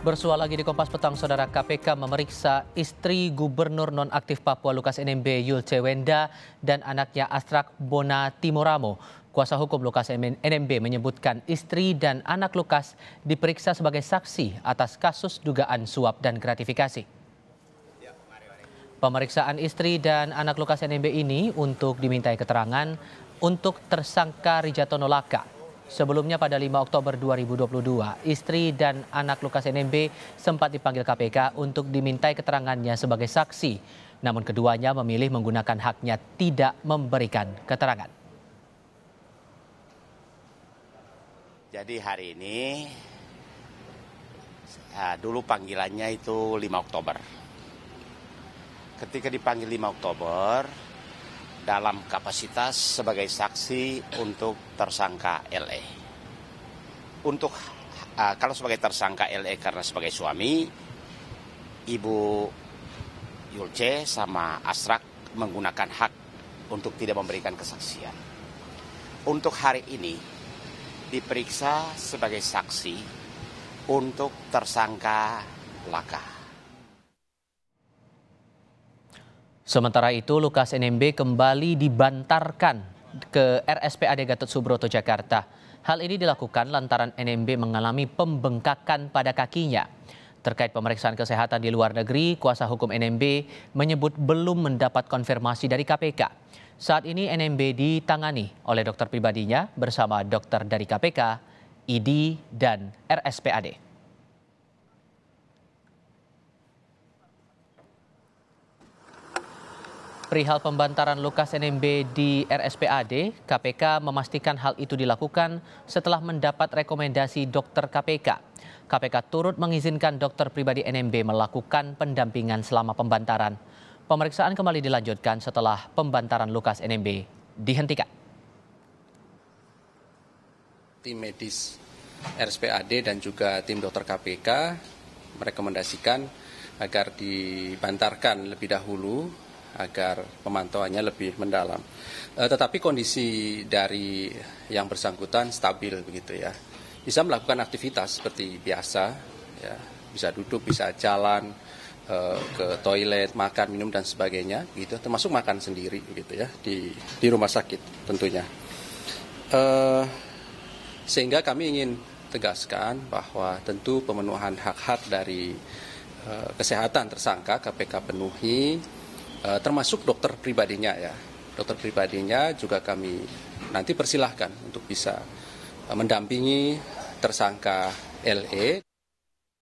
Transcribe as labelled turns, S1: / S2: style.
S1: Bersua lagi di Kompas Petang, Saudara KPK memeriksa istri Gubernur Nonaktif Papua Lukas NMB Yulce Wenda dan anaknya Astrak Bona Timoramo. Kuasa hukum Lukas NMB menyebutkan istri dan anak Lukas diperiksa sebagai saksi atas kasus dugaan suap dan gratifikasi. Pemeriksaan istri dan anak Lukas NMB ini untuk dimintai keterangan untuk tersangka Rijatono Laka Sebelumnya pada 5 Oktober 2022, istri dan anak Lukas NMB sempat dipanggil KPK untuk dimintai keterangannya sebagai saksi. Namun keduanya memilih menggunakan haknya tidak memberikan keterangan.
S2: Jadi hari ini eh, dulu panggilannya itu 5 Oktober. Ketika dipanggil 5 Oktober, dalam kapasitas sebagai saksi untuk tersangka LE. Untuk uh, kalau sebagai tersangka LE karena sebagai suami, Ibu Yulce sama Asrak menggunakan hak untuk tidak memberikan kesaksian. Untuk hari ini diperiksa sebagai saksi untuk tersangka Laka.
S1: Sementara itu, Lukas NMB kembali dibantarkan ke RSPAD Gatot Subroto Jakarta. Hal ini dilakukan lantaran NMB mengalami pembengkakan pada kakinya. Terkait pemeriksaan kesehatan di luar negeri, kuasa hukum NMB menyebut belum mendapat konfirmasi dari KPK. Saat ini NMB ditangani oleh dokter pribadinya bersama dokter dari KPK, ID, dan RSPAD. Perihal pembantaran Lukas NMB di RSPAD, KPK memastikan hal itu dilakukan setelah mendapat rekomendasi dokter KPK. KPK turut mengizinkan dokter pribadi NMB melakukan pendampingan selama pembantaran. Pemeriksaan kembali dilanjutkan setelah pembantaran Lukas NMB dihentikan.
S3: Tim medis RSPAD dan juga tim dokter KPK merekomendasikan agar dibantarkan lebih dahulu agar pemantauannya lebih mendalam. E, tetapi kondisi dari yang bersangkutan stabil begitu ya. Bisa melakukan aktivitas seperti biasa, ya. bisa duduk, bisa jalan, e, ke toilet, makan, minum dan sebagainya, gitu. Termasuk makan sendiri, gitu ya, di di rumah sakit tentunya. E, sehingga kami ingin tegaskan bahwa tentu pemenuhan hak-hak dari kesehatan tersangka KPK penuhi Eh, termasuk dokter pribadinya ya. Dokter pribadinya juga kami nanti persilahkan untuk bisa eh, mendampingi tersangka LE.